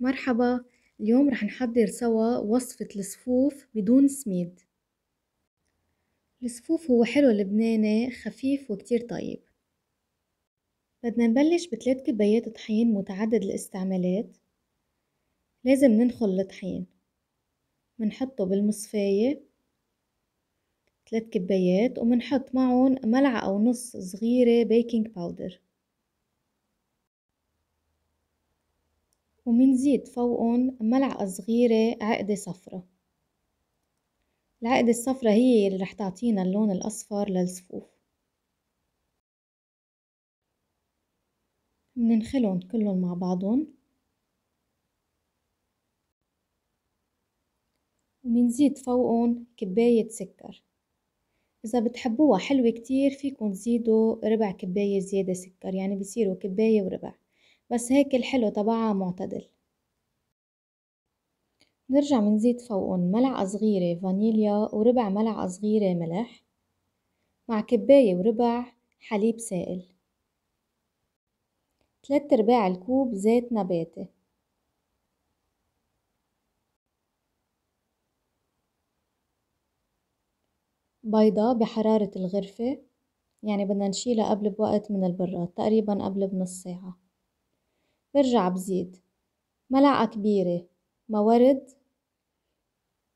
مرحبا اليوم رح نحضر سوا وصفة الصفوف بدون سميد الصفوف هو حلو لبناني خفيف وكتير طيب بدنا نبلش بثلاث كبايات طحين متعدد الاستعمالات لازم ننخل الطحين منحطه بالمصفاية ثلاث كبايات ومنحط معهم ملعقة ونص صغيرة بيكنج باودر ومنزيد فوقهم ملعقة صغيرة عقدة صفرة العقدة الصفرة هي اللي رح تعطينا اللون الأصفر للصفوف مننخلهم كلهم مع بعضهم ومنزيد فوقهم كباية سكر إذا بتحبوها حلوة كتير فيكم تزيدوا ربع كباية زيادة سكر يعني بصيروا كباية وربع بس هيك الحلو تبعها معتدل نرجع منزيد فوقن ملعقة صغيرة فانيليا وربع ملعقة صغيرة ملح مع كباية وربع حليب سائل تلات ارباع الكوب زيت نباتي بيضة بحرارة الغرفة يعني بدنا نشيلها قبل بوقت من البراد تقريبا قبل بنص ساعة برجع بزيد ملعقة كبيرة ما ورد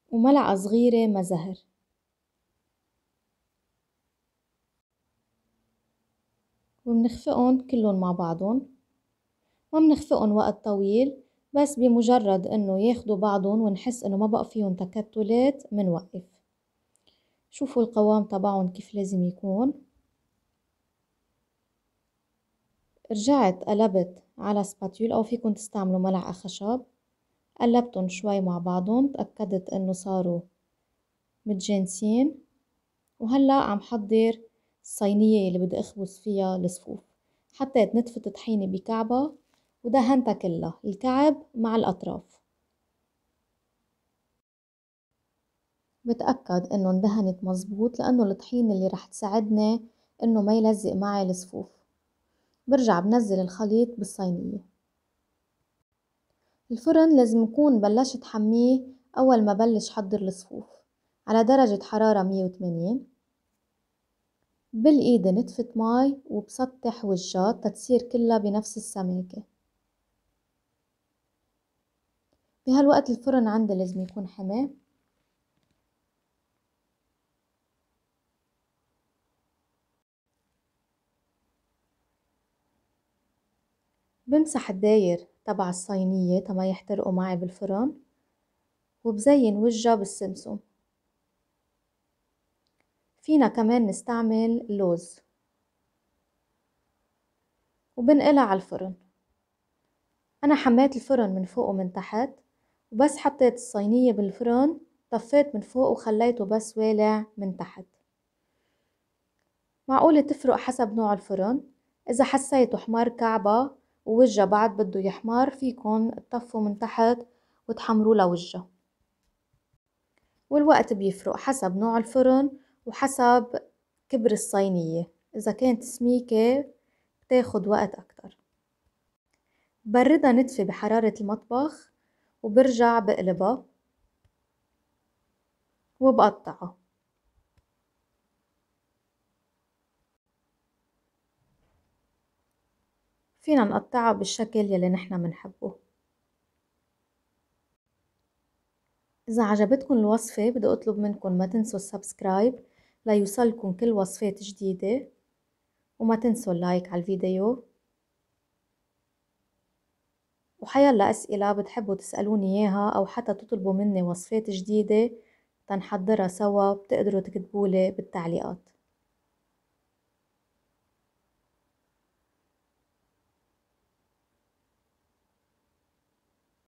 وملعقة صغيرة ما زهر وبنخفقهم كلهم مع بعضهم ما بنخفقهم وقت طويل بس بمجرد انه ياخدوا بعضهم ونحس انه ما بقى فيهم تكتلات منوقف شوفوا القوام تبعهم كيف لازم يكون رجعت قلبت على سباتيول أو فيكن تستعملوا ملعقة خشب قلبتن شوي مع بعضهم تأكدت إنه صاروا متجانسين وهلأ عم حضر الصينية اللي بدي أخبز فيها الصفوف حطيت نتفة طحينة بكعبة ودهنتها كلها الكعب مع الأطراف بتأكد إنه اندهنت مزبوط لأنه الطحين اللي رح تساعدني إنه ما يلزق معي الصفوف برجع بنزل الخليط بالصينية الفرن لازم يكون بلشت حميه أول ما بلش حضر الصفوف على درجة حرارة مية وتمانين بالإيد نتفة مي وبسطح وجات تتصير كلها بنفس السماكة بهالوقت الفرن عندي لازم يكون حمام بمسح الداير تبع الصينية تما يحترقوا معي بالفرن وبزين وجه بالسمسم فينا كمان نستعمل لوز وبنقلها على الفرن أنا حميت الفرن من فوق ومن تحت وبس حطيت الصينية بالفرن طفيت من فوق وخليته بس والع من تحت معقولة تفرق حسب نوع الفرن إذا حسيته حمار كعبة ووجها بعد بده يحمر فيكن تطفوا من تحت وتحمروا لوجه والوقت بيفرق حسب نوع الفرن وحسب كبر الصينية إذا كانت سميكة بتاخد وقت أكتر بردها نتفي بحرارة المطبخ وبرجع بقلبها وبقطعها فينا نقطعها بالشكل يلي نحنا منحبه إذا عجبتكم الوصفة بدي أطلب منكم ما تنسوا السبسكرايب ليوصلكم كل وصفات جديدة وما تنسوا اللايك على الفيديو وحيلا أسئلة بتحبوا تسألوني إياها أو حتى تطلبوا مني وصفات جديدة تنحضرها سوا بتقدروا تكتبولي بالتعليقات